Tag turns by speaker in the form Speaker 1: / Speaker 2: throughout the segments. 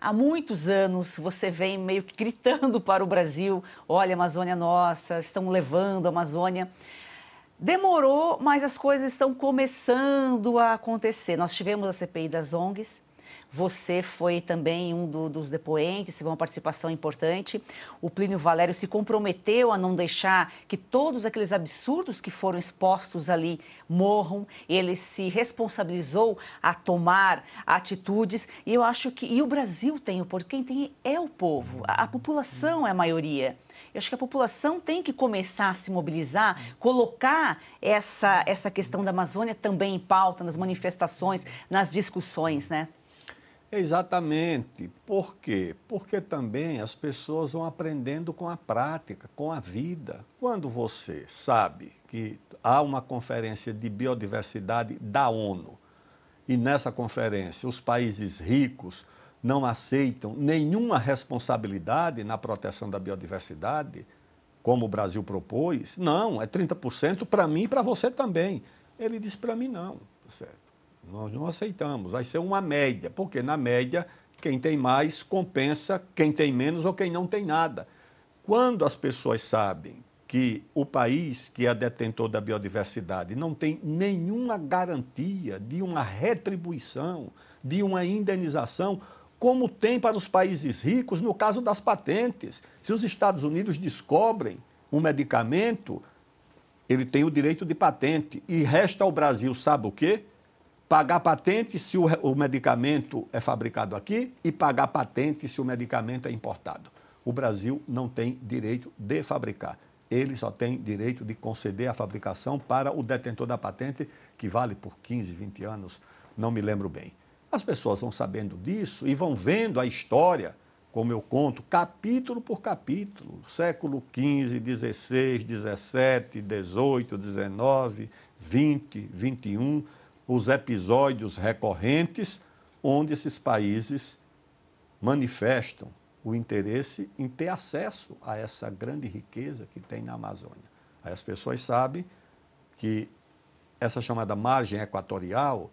Speaker 1: há muitos anos você vem meio que gritando para o Brasil: olha, Amazônia é nossa, estão levando a Amazônia. Demorou, mas as coisas estão começando a acontecer. Nós tivemos a CPI das ONGs, você foi também um do, dos depoentes, teve uma participação importante. O Plínio Valério se comprometeu a não deixar que todos aqueles absurdos que foram expostos ali morram. Ele se responsabilizou a tomar atitudes. E eu acho que. E o Brasil tem o povo. Quem tem é o povo. A, a população é a maioria. Eu acho que a população tem que começar a se mobilizar, colocar essa, essa questão da Amazônia também em pauta nas manifestações, nas discussões, né?
Speaker 2: Exatamente. Por quê? Porque também as pessoas vão aprendendo com a prática, com a vida. Quando você sabe que há uma conferência de biodiversidade da ONU, e nessa conferência os países ricos não aceitam nenhuma responsabilidade na proteção da biodiversidade, como o Brasil propôs, não, é 30% para mim e para você também. Ele diz para mim não, tá certo? Nós não aceitamos. Vai ser uma média, porque na média, quem tem mais compensa quem tem menos ou quem não tem nada. Quando as pessoas sabem que o país que é detentor da biodiversidade não tem nenhuma garantia de uma retribuição, de uma indenização, como tem para os países ricos no caso das patentes. Se os Estados Unidos descobrem um medicamento, ele tem o direito de patente. E resta ao Brasil, sabe o quê? pagar patente se o, o medicamento é fabricado aqui e pagar patente se o medicamento é importado. O Brasil não tem direito de fabricar. Ele só tem direito de conceder a fabricação para o detentor da patente, que vale por 15, 20 anos, não me lembro bem. As pessoas vão sabendo disso e vão vendo a história, como eu conto, capítulo por capítulo, século XV, XVI, XVII, XVIII, XIX, XX, XXI os episódios recorrentes onde esses países manifestam o interesse em ter acesso a essa grande riqueza que tem na Amazônia. Aí as pessoas sabem que essa chamada margem equatorial,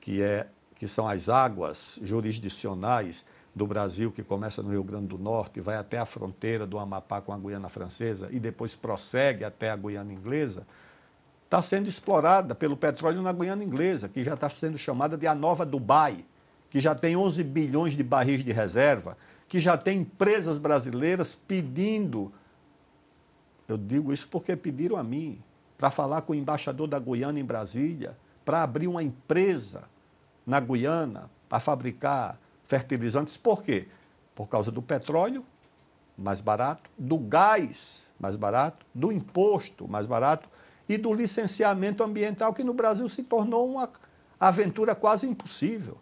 Speaker 2: que, é, que são as águas jurisdicionais do Brasil, que começa no Rio Grande do Norte, vai até a fronteira do Amapá com a Guiana Francesa e depois prossegue até a Guiana Inglesa, está sendo explorada pelo petróleo na Guiana Inglesa, que já está sendo chamada de a nova Dubai, que já tem 11 bilhões de barris de reserva, que já tem empresas brasileiras pedindo. Eu digo isso porque pediram a mim, para falar com o embaixador da Guiana em Brasília, para abrir uma empresa na Guiana para fabricar fertilizantes. Por quê? Por causa do petróleo mais barato, do gás mais barato, do imposto mais barato e do licenciamento ambiental, que no Brasil se tornou uma aventura quase impossível.